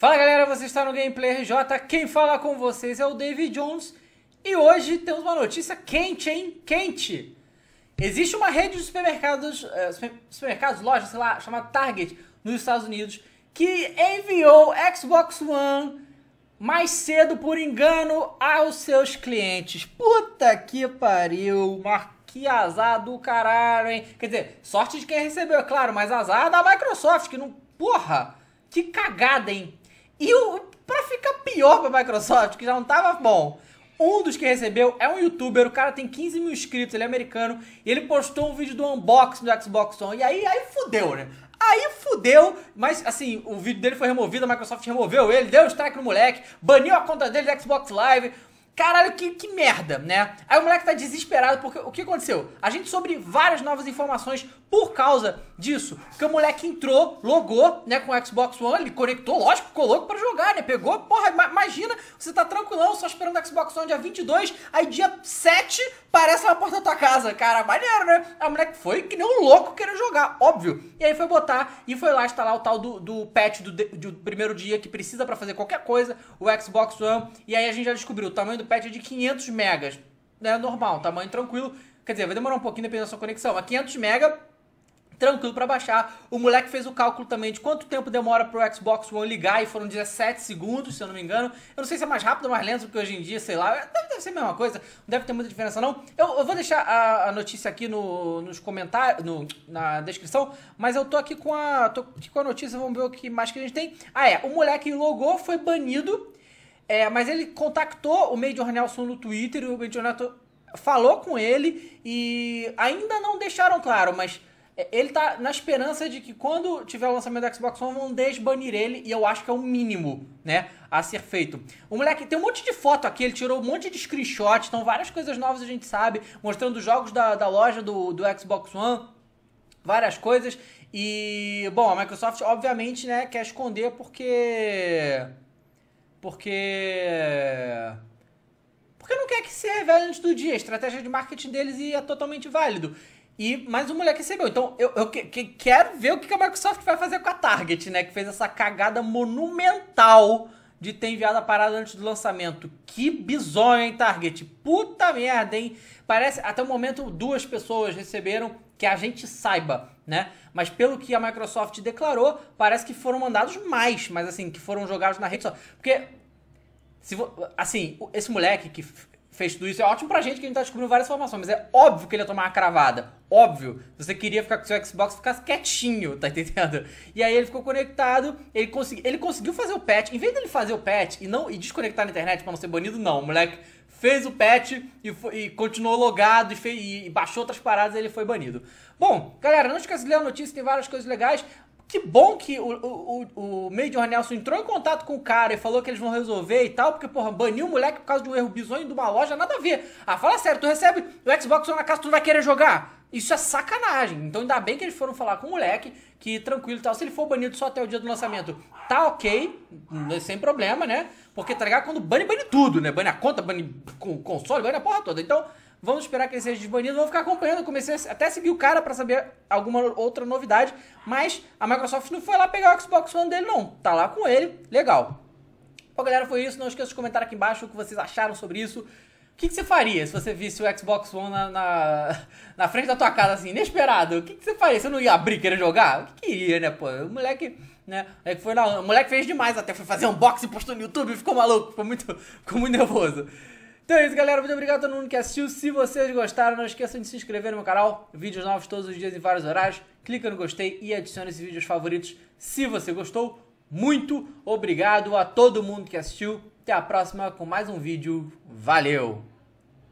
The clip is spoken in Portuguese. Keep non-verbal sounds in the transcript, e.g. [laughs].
Fala galera, você está no Gameplay RJ, quem fala com vocês é o David Jones e hoje temos uma notícia quente, hein? Quente! Existe uma rede de supermercados, eh, supermercados, lojas, sei lá, chamada Target nos Estados Unidos que enviou Xbox One mais cedo por engano aos seus clientes. Puta que pariu, mar Que azar do caralho, hein? Quer dizer, sorte de quem recebeu, é claro, mas azar da Microsoft, que não. Porra! Que cagada, hein? E o, pra ficar pior pra Microsoft, que já não tava bom, um dos que recebeu é um youtuber, o cara tem 15 mil inscritos, ele é americano, e ele postou um vídeo do unboxing do Xbox One. E aí, aí fudeu, né? Aí fudeu, mas assim, o vídeo dele foi removido, a Microsoft removeu ele, deu strike no moleque, baniu a conta dele do Xbox Live. Caralho, que, que merda, né? Aí o moleque tá desesperado porque o que aconteceu? A gente soube várias novas informações por causa disso. que o moleque entrou, logou, né, com o Xbox One, ele conectou, lógico, ficou louco pra jogar, né? Pegou, porra, imagina, você tá tranquilão, só esperando o Xbox One dia 22, aí dia 7 parece na porta da tua casa. Cara, maneiro, né? Aí o moleque foi que nem um louco querendo jogar, óbvio. E aí foi botar e foi lá instalar o tal do, do patch do, do primeiro dia que precisa para fazer qualquer coisa, o Xbox One. E aí a gente já descobriu o tamanho do patch de 500 megas. É normal, tamanho tranquilo. Quer dizer, vai demorar um pouquinho dependendo da sua conexão, mas 500 mega tranquilo para baixar. O moleque fez o cálculo também de quanto tempo demora pro Xbox One ligar e foram 17 segundos, se eu não me engano. Eu não sei se é mais rápido ou mais lento, que hoje em dia, sei lá, é, deve, deve ser a mesma coisa, não deve ter muita diferença não. Eu, eu vou deixar a, a, notícia aqui no, nos comentários, no, na descrição, mas eu tô aqui com a tô aqui com a notícia, vamos ver o que mais que a gente tem. Ah é, o moleque logou, foi banido é, mas ele contactou o Major Nelson no Twitter e o Major Nelson falou com ele e ainda não deixaram claro, mas é, ele tá na esperança de que quando tiver o lançamento do Xbox One vão desbanir ele e eu acho que é o mínimo, né, a ser feito. O moleque tem um monte de foto aqui, ele tirou um monte de screenshot, então várias coisas novas a gente sabe, mostrando jogos da, da loja do, do Xbox One, várias coisas. E, bom, a Microsoft obviamente, né, quer esconder porque porque. Porque não quer que se revele é antes do dia. A estratégia de marketing deles é totalmente válido. E mais um moleque recebeu. Então, eu, eu que, que quero ver o que a Microsoft vai fazer com a Target, né? Que fez essa cagada monumental de ter enviado a parada antes do lançamento. Que bizonho, hein, Target? Puta merda, hein? Parece, até o momento, duas pessoas receberam que a gente saiba né? Mas pelo que a Microsoft declarou, parece que foram mandados mais, mas assim, que foram jogados na rede só. Porque, se assim, esse moleque que fez tudo isso é ótimo pra gente que a gente tá descobrindo várias informações, mas é óbvio que ele ia tomar uma cravada. Óbvio. Você queria ficar com seu Xbox ficasse quietinho, tá entendendo? E aí ele ficou conectado, ele, consegui, ele conseguiu fazer o patch. Em vez dele fazer o patch e não e desconectar na internet pra não ser banido, não. O moleque fez o patch e, foi, e continuou logado e, fez, e, baixou outras paradas e ele foi banido. Bom, galera, não esquece de ler a notícia, tem várias coisas legais. Que bom que o, o, o Major Nelson entrou em contato com o cara e falou que eles vão resolver e tal, porque, porra, baniu o moleque por causa de um erro bizonho de uma loja, nada a ver. Ah, fala sério, tu recebe o Xbox na casa, tu não vai querer jogar? Isso é sacanagem. Então ainda bem que eles foram falar com o moleque, que tranquilo e tal. Se ele for banido só até o dia do lançamento, tá ok, sem problema, né? Porque, tá ligado? Quando bane, bane tudo, né? Bane a conta, bane o console, bane a porra toda. Então, vamos esperar que ele seja desbanido. Vamos ficar acompanhando. comecei até a seguir o cara para saber alguma outra novidade. Mas a Microsoft não foi lá pegar o Xbox One dele, não. Tá lá com ele. Legal. Bom, galera, foi isso. Não esqueça de comentar aqui embaixo o que vocês acharam sobre isso que, que você faria se você visse o Xbox One na, na, na frente da tua casa, assim, inesperado? O que, que você faria? Você não ia abrir querer jogar? O que, que iria, né, pô? O moleque, né? É que foi na, o moleque fez demais até, foi fazer um unboxing, postou no YouTube, ficou maluco, ficou muito, [laughs] ficou muito nervoso. Então é isso, galera. Muito obrigado a todo mundo que assistiu. Se vocês gostaram, não esqueçam de se inscrever no meu canal. Vídeos novos todos os dias em vários horários. Clica no gostei e adicione esse vídeo aos favoritos se você gostou. Muito obrigado a todo mundo que assistiu. Até a próxima com mais um vídeo. Valeu!